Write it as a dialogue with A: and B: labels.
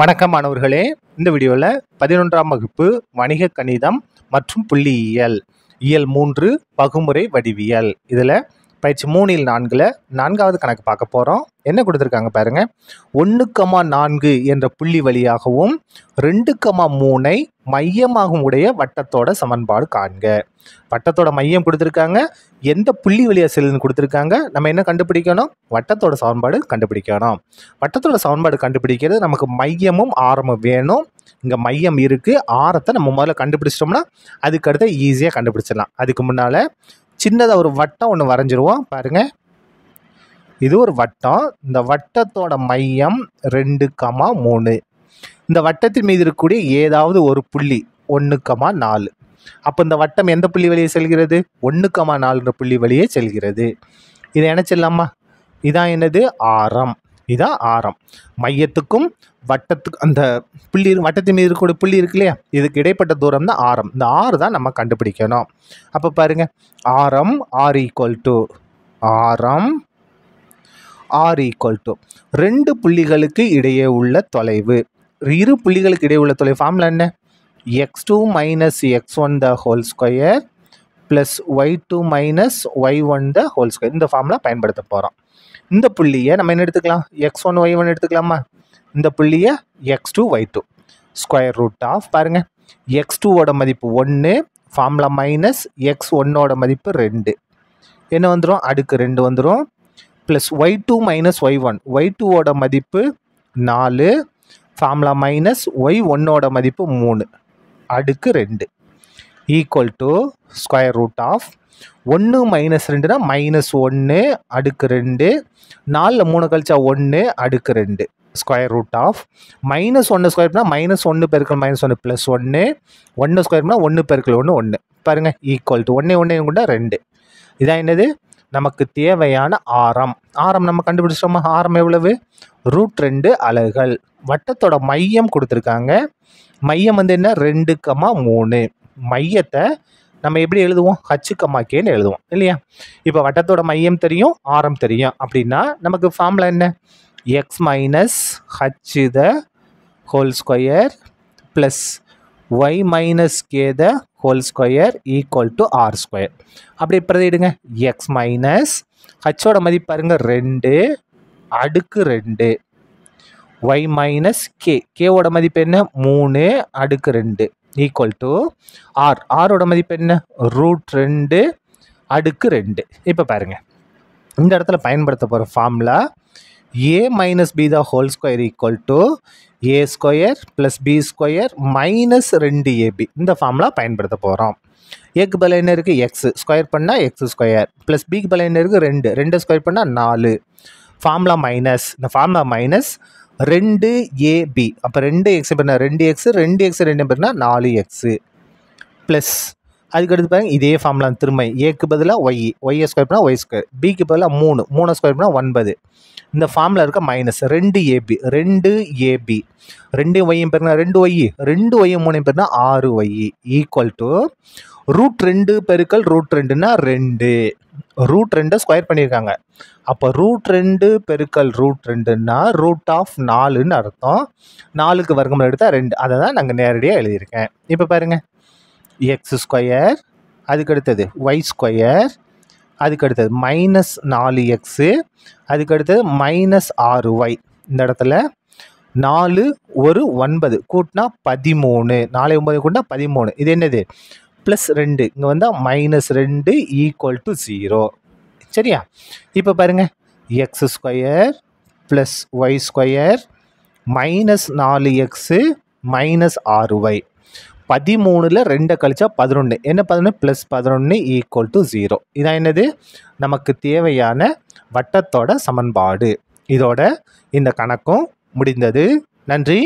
A: வணக்கம் மாணவர்களே இந்த வீடியோவில் பதினொன்றாம் வகுப்பு வணிக கணிதம் மற்றும் புள்ளியியல் இயல் மூன்று பகுமுறை வடிவியல் இதில் பயிற்சி மூணில் நான்கில் நான்காவது கணக்கு பார்க்க போகிறோம் என்ன கொடுத்துருக்காங்க பாருங்கள் ஒன்று கமா நான்கு என்ற புள்ளி வழியாகவும் ரெண்டு கமா மூணை மையமாகவும் உடைய வட்டத்தோட சமன்பாடு காண்க வட்டத்தோட மையம் கொடுத்துருக்காங்க எந்த புள்ளி வழியாக செல்லுன்னு கொடுத்துருக்காங்க நம்ம என்ன கண்டுபிடிக்கணும் வட்டத்தோட சமன்பாடு கண்டுபிடிக்கணும் வட்டத்தோட சமன்பாடு கண்டுபிடிக்கிறது நமக்கு மையமும் ஆரமும் வேணும் இங்கே மையம் இருக்குது ஆரத்தை நம்ம முதல்ல கண்டுபிடிச்சிட்டோம்னா அதுக்கு அடுத்த ஈஸியாக கண்டுபிடிச்சிடலாம் அதுக்கு முன்னால் சின்னதாக ஒரு வட்டம் ஒன்று வரைஞ்சிருவோம் பாருங்கள் இது ஒரு வட்டம் இந்த வட்டத்தோட மையம் ரெண்டு கமா மூணு இந்த வட்டத்தின் மீது இருக்கக்கூடிய ஏதாவது ஒரு புள்ளி ஒன்று கமா நாலு அப்போ இந்த வட்டம் எந்த புள்ளி வழியே செல்கிறது ஒன்று கமா நாலுன்ற புள்ளி வழியே செல்கிறது இதை நினச்சிடலாமா இதான் என்னது ஆரம் இதான் ஆரம் மையத்துக்கும் வட்டத்துக்கு அந்த புள்ளி வட்டத்தின் மீது இருக்கக்கூடிய புள்ளி இருக்கு இல்லையா இதுக்கு இடைப்பட்ட தூரம் தான் ஆரம் இந்த ஆறு தான் நம்ம கண்டுபிடிக்கணும் அப்போ பாருங்கள் ஆரம் ஆர் ஈக்குவல் டு ஆரம் ஆர் ஈக்குவல் டு ரெண்டு புள்ளிகளுக்கு இடையே உள்ள தொலைவு இரு புள்ளிகளுக்கு இடையே உள்ள தொலைவு ஃபார்ம்ல என்ன X two minus X one the whole square plus Y two minus Y one the whole square இந்த ஃபார்மில் பயன்படுத்த போகிறோம் இந்த புள்ளியை நம்ம என்ன எடுத்துக்கலாம் எக்ஸ் ஒன் ஒய் ஒன் எடுத்துக்கலாமா இந்த புள்ளியை X two Y two square root of பாருங்கள் எக்ஸ் டூவோட மதிப்பு ஒன்று ஃபார்முலா மைனஸ் எக்ஸ் ஒன்னோட மதிப்பு ரெண்டு என்ன வந்துடும் அடுக்கு ரெண்டு வந்துடும் plus Y two minus Y one Y டூவோட மதிப்பு நாலு ஃபார்முலா மைனஸ் ஒய் ஒன்னோட மதிப்பு மூணு அடுக்கு ரெண்டு equal to square root of ஒன்று மைனஸ் ரெண்டுனா மைனஸ் ஒன்று அடுக்கு ரெண்டு நாலில் மூணு கழிச்சா ஒன்று அடுக்கு ரெண்டு ஸ்கொயர் ரூட் ஆஃப் மைனஸ் ஒன்று ஸ்கொயர் பண்ணால் மைனஸ் ஒன்று பெருக்கல் மைனஸ் ஒன்று ப்ளஸ் ஒன்று ஒன்று பண்ணால் ஒன்று பெருக்கல் ஒன்று ஒன்று பாருங்கள் ஈக்குவல் டு ஒன்று ஒன்று கூட ரெண்டு இதான் என்னது நமக்கு தேவையான ஆரம் ஆரம் நம்ம கண்டுபிடிச்சிட்டோமா ஆரம் எவ்வளவு ரூட் ரெண்டு அலகுகள் வட்டத்தோட மையம் கொடுத்துருக்காங்க மையம் வந்து என்ன ரெண்டு கமா மூணு மையத்தை நம்ம எப்படி எழுதுவோம் ஹச்சு கம்மாக்கேன்னு எழுதுவோம் இல்லையா இப்போ வட்டத்தோட மையம் தெரியும் ஆரம் தெரியும் அப்படின்னா நமக்கு ஃபார்ம்ல என்ன X minus H the whole square plus Y minus K the whole square equal to R square அப்படி பிரதிடுங்க எக்ஸ் மைனஸ் ஹச்சோட மதிப்பு பாருங்க ரெண்டு அடுக்கு ரெண்டு ஒய் மைனஸ் கே கேவோட மதிப்பு என்ன மூணு அடுக்கு ரெண்டு ஈக்குவல் டு ஆர் ஆரோட மதிப்பு என்ன ரூட் ரெண்டு அடுக்கு ரெண்டு இப்போ பாருங்கள் இந்த இடத்துல பயன்படுத்த போகிற formula A minus B the whole square equal to A square plus B square minus ரெண்டு ஏபி இந்த ஃபார்முலா பயன்படுத்த போகிறோம் ஏக்கு பல என்ன இருக்குது எக்ஸு ஸ்கொயர் பண்ணால் எக்ஸு ஸ்கொயர் ப்ளஸ் பிக்கு பல என்ன இருக்குது ரெண்டு ரெண்டு ஸ்கொயர் பண்ணால் நாலு ஃபார்முலா மைனஸ் இந்த ஃபார்முலா மைனஸ் ரெண்டு ஏபி அப்போ ரெண்டு எக்ஸ் பண்ண ரெண்டு எக்ஸு ரெண்டு எக்ஸ் ரெண்டு பேர்னா நாலு எக்ஸு ப்ளஸ் அதுக்கடுத்து பாருங்க இதே ஃபார்ம்லாம் திரும்ப ஏக்கு பதிலாக ஒய் ஒய்யை ஸ்கொயர் பண்ணால் ஒய் ஸ்கொயர் பிக்கு பதிலாக மூணு மூணு ஸ்கொயர் பண்ணால் ஒன்பது இந்த ஃபார்மில் இருக்க மைனஸ் ரெண்டு ஏபி ரெண்டு ஏபி ரெண்டு ஒய்யும் பெருனா ரெண்டு ஒய் ரெண்டு ஒய்யும் மூணையும் பெருனா ஆறு ஒய் ஈக்குவல் டு ரூட் ரெண்டு பெருக்கல் ரூட் ரெண்டுனா ரெண்டு ரூட் ரெண்டை ஸ்கொயர் பண்ணியிருக்காங்க அப்போ ரூட் ரெண்டு பெருக்கல் ரூட் ரெண்டுன்னா ரூட் ஆஃப் நாலுன்னு அர்த்தம் நாலுக்கு வர்க்கமுறை எடுத்தால் ரெண்டு அதை தான் நாங்கள் நேரடியாக எழுதியிருக்கேன் இப்போ பாருங்கள் எக்ஸ் ஸ்கொயர் அதுக்கடுத்தது ஒய் ஸ்கொயர் அதுக்கடுத்தது மைனஸ் நாலு எக்ஸு அதுக்கடுத்தது மைனஸ் ஆறு ஒய் இந்த இடத்துல நாலு ஒரு ஒன்பது கூட்டினா பதிமூணு நாலு ஒன்பது கூட்டினா பதிமூணு இது என்னது ப்ளஸ் ரெண்டு இங்கே வந்தால் மைனஸ் ரெண்டு ஈக்குவல் டு ஜீரோ சரியா இப்போ பாருங்கள் X square plus Y square minus நாலு எக்ஸு மைனஸ் ஆறு ஒய் பதிமூணில் ரெண்டை கழிச்சா பதினொன்று என்ன பதினொன்று ப்ளஸ் பதினொன்று ஈக்குவல் டு ஜீரோ இதான் என்னது நமக்கு தேவையான வட்டத்தோட சமன்பாடு இதோட இந்த கணக்கும் முடிந்தது நன்றி